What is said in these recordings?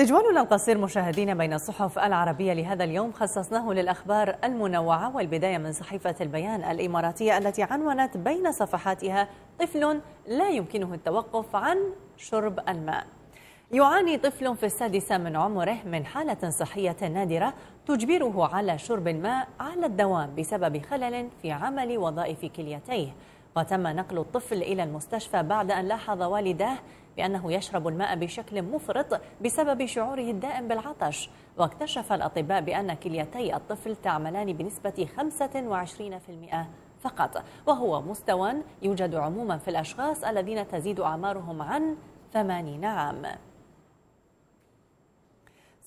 تجوالنا القصير مشاهدينا بين الصحف العربية لهذا اليوم خصصناه للأخبار المنوعة والبداية من صحيفة البيان الإماراتية التي عنونت بين صفحاتها طفل لا يمكنه التوقف عن شرب الماء يعاني طفل في السادسة من عمره من حالة صحية نادرة تجبره على شرب الماء على الدوام بسبب خلل في عمل وظائف كليتيه وتم نقل الطفل إلى المستشفى بعد أن لاحظ والداه بأنه يشرب الماء بشكل مفرط بسبب شعوره الدائم بالعطش واكتشف الأطباء بأن كليتي الطفل تعملان بنسبة 25% فقط وهو مستوى يوجد عموما في الأشخاص الذين تزيد أعمارهم عن 80 عام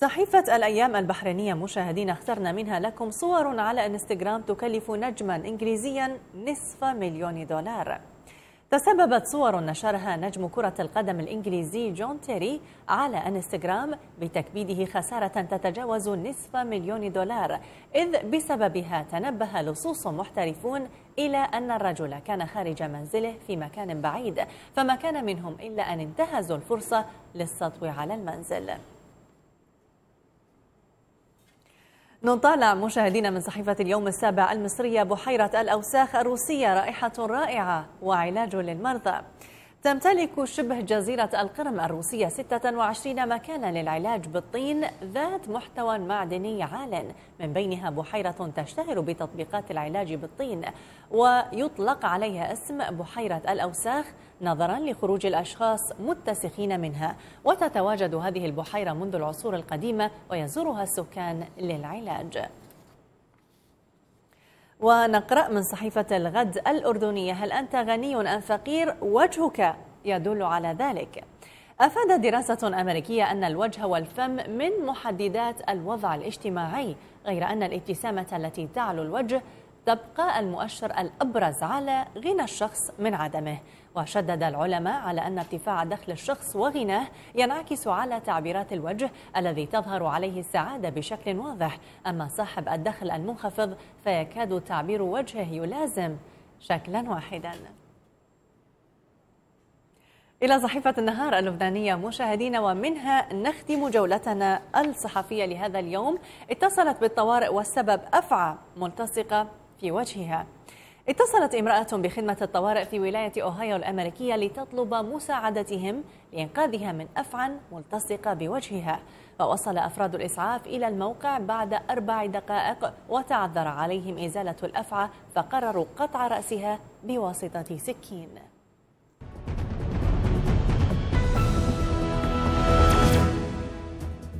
صحيفة الأيام البحرينية مشاهدين اخترنا منها لكم صور على انستغرام تكلف نجما إنجليزيا نصف مليون دولار تسببت صور نشرها نجم كرة القدم الإنجليزي جون تيري على انستغرام بتكبيده خسارة تتجاوز نصف مليون دولار إذ بسببها تنبه لصوص محترفون إلى أن الرجل كان خارج منزله في مكان بعيد فما كان منهم إلا أن انتهزوا الفرصة للسطو على المنزل نطالع مشاهدينا من صحيفة اليوم السابع المصرية بحيرة الأوساخ الروسية رائحة رائعة وعلاج للمرضى تمتلك شبه جزيرة القرم الروسية 26 مكانا للعلاج بالطين ذات محتوى معدني عال من بينها بحيرة تشتهر بتطبيقات العلاج بالطين ويطلق عليها اسم بحيرة الأوساخ نظرا لخروج الأشخاص متسخين منها وتتواجد هذه البحيرة منذ العصور القديمة ويزورها السكان للعلاج ونقرأ من صحيفة الغد الأردنية هل أنت غني أم فقير وجهك يدل على ذلك أفادت دراسة أمريكية أن الوجه والفم من محددات الوضع الاجتماعي غير أن الابتسامة التي تعلو الوجه تبقى المؤشر الأبرز على غنى الشخص من عدمه وشدد العلماء على أن ارتفاع دخل الشخص وغناه ينعكس على تعبيرات الوجه الذي تظهر عليه السعادة بشكل واضح أما صاحب الدخل المنخفض فيكاد تعبير وجهه يلازم شكلا واحدا إلى صحيفة النهار اللبنانية مشاهدينا ومنها نختم جولتنا الصحفية لهذا اليوم اتصلت بالطوارئ والسبب أفعى ملتصقة في وجهها اتصلت امرأة بخدمة الطوارئ في ولاية أوهايو الأمريكية لتطلب مساعدتهم لإنقاذها من أفعى ملتصقة بوجهها فوصل أفراد الإسعاف إلى الموقع بعد أربع دقائق وتعذر عليهم إزالة الأفعى فقرروا قطع رأسها بواسطة سكين